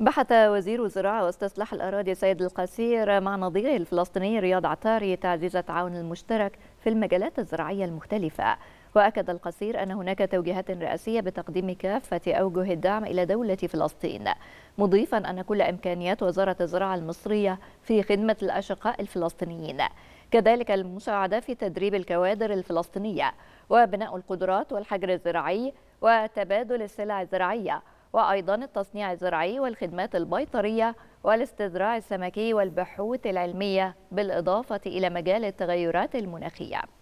بحث وزير الزراعة واستصلاح الأراضي سيد القصير مع نظيره الفلسطيني رياض عطاري تعزيز التعاون المشترك في المجالات الزراعية المختلفة وأكد القصير أن هناك توجيهات رئاسية بتقديم كافة أوجه الدعم إلى دولة فلسطين مضيفا أن كل إمكانيات وزارة الزراعة المصرية في خدمة الأشقاء الفلسطينيين كذلك المساعدة في تدريب الكوادر الفلسطينية وبناء القدرات والحجر الزراعي وتبادل السلع الزراعية وأيضا التصنيع الزراعي والخدمات البيطرية والاستزراع السمكي والبحوث العلمية بالإضافة إلى مجال التغيرات المناخية